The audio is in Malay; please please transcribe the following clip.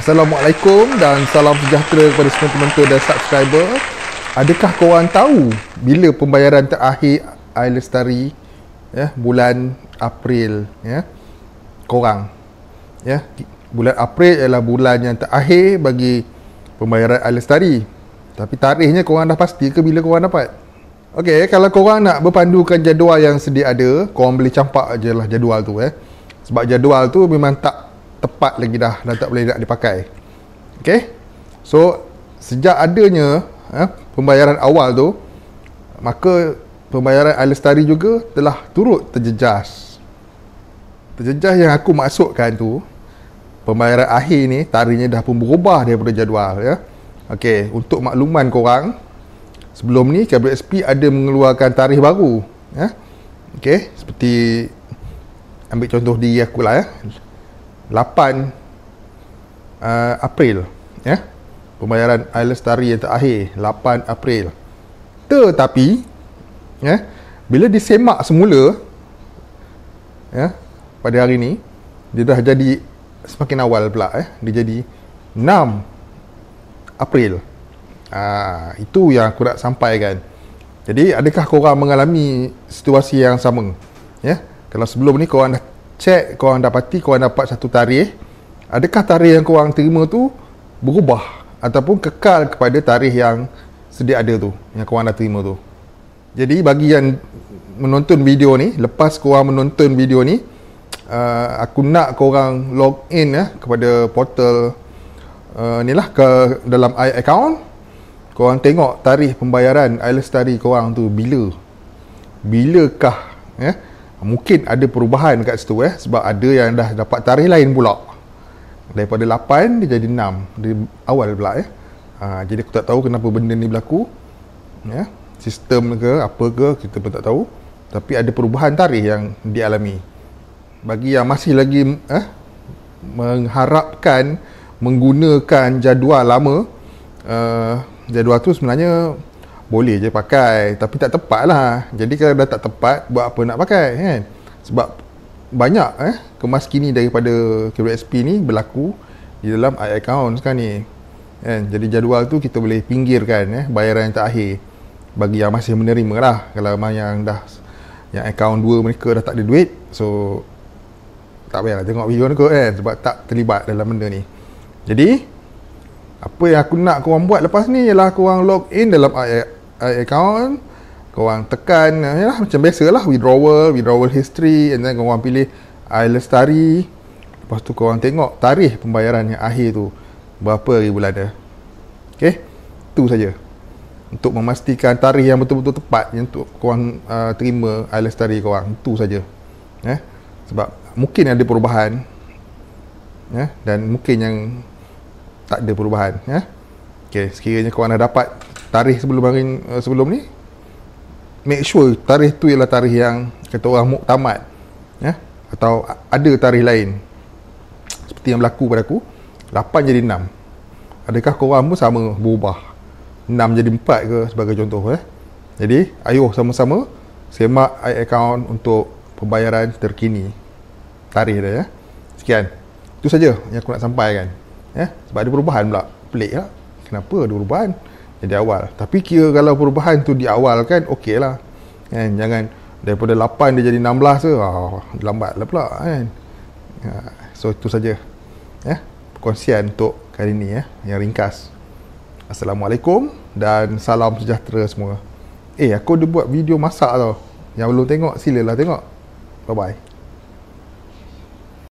Assalamualaikum dan salam sejahtera kepada semua penonton dan subscriber. Adakah korang tahu bila pembayaran terakhir Air ya bulan April ya? Korang ya bulan April ialah bulan yang terakhir bagi pembayaran Air Tapi tarikhnya korang dah pasti ke bila korang dapat? Okey, kalau korang nak berpandukan jadual yang sedia ada, korang boleh campak ajalah jadual tu eh. Sebab jadual tu memang tak tepat lagi dah dah tak boleh nak dipakai ok so sejak adanya eh, pembayaran awal tu maka pembayaran alestari juga telah turut terjejas terjejas yang aku maksudkan tu pembayaran akhir ni tarinya dah pun berubah daripada jadual ya. ok untuk makluman korang sebelum ni KBSP ada mengeluarkan tarikh baru ya. ok seperti ambil contoh diri aku lah, ya 8 eh, April ya pembayaran air lestari yang terakhir 8 April tetapi ya bila disemak semula ya pada hari ini dia dah jadi semakin awal pula eh dia jadi 6 April ah itu yang aku nak sampaikan jadi adakah korang mengalami situasi yang sama ya kalau sebelum ni korang dah check korang dapati korang dapat satu tarikh adakah tarikh yang korang terima tu berubah ataupun kekal kepada tarikh yang sedia ada tu yang korang dah terima tu jadi bagi yang menonton video ni lepas korang menonton video ni uh, aku nak korang log in eh, kepada portal uh, ni lah ke dalam i account korang tengok tarikh pembayaran i lestari korang tu bila bilakah ya eh? mungkin ada perubahan kat situ eh sebab ada yang dah dapat tarikh lain pula daripada 8 dia jadi 6 dari awal pula eh ha, jadi aku tak tahu kenapa benda ni berlaku ya sistem ke apa ke kita pun tak tahu tapi ada perubahan tarikh yang dialami bagi yang masih lagi eh mengharapkan menggunakan jadual lama uh, jadual tu sebenarnya boleh je pakai tapi tak tepat lah jadi kalau dah tak tepat buat apa nak pakai kan sebab banyak eh kemas kini daripada KWSP ni berlaku di dalam i account sekarang ni kan jadi jadual tu kita boleh pinggirkan eh bayaran yang terakhir bagi yang masih menerima lah kalau yang dah yang account dua mereka dah tak ada duit so tak payahlah tengok video ni kot kan sebab tak terlibat dalam benda ni jadi apa yang aku nak korang buat lepas ni ialah korang log in dalam uh, account korang tekan ya, yalah, macam biasalah withdrawal withdrawal history and then kau korang pilih ilestari lepas tu korang tengok tarikh pembayaran yang akhir tu berapa hari bulan dia ok tu saja untuk memastikan tarikh yang betul-betul tepat yang untuk korang uh, terima kau korang tu saja eh? sebab mungkin ada perubahan eh? dan mungkin yang tak ada perubahan eh? Okay, sekiranya korang dah dapat tarikh sebelum hari uh, sebelum ni make sure tarikh tu ialah tarikh yang kata orang muktamad ya atau ada tarikh lain seperti yang berlaku pada aku 8 jadi 6 adakah korang pun sama berubah 6 jadi 4 ke sebagai contoh eh jadi ayo sama-sama semak account untuk pembayaran terkini tarikh dia ya sekian itu saja yang aku nak sampaikan ya sebab ada perubahan pula pelik ya. kenapa ada perubahan jadi awal tapi kira kalau perubahan tu di awal kan okey lah kan jangan daripada 8 dia jadi 16 tu, oh, lambat lah pula kan ya, so itu saja ya perkongsian untuk kali ni ya yang ringkas Assalamualaikum dan salam sejahtera semua eh aku dia buat video masak tau yang belum tengok silalah tengok bye bye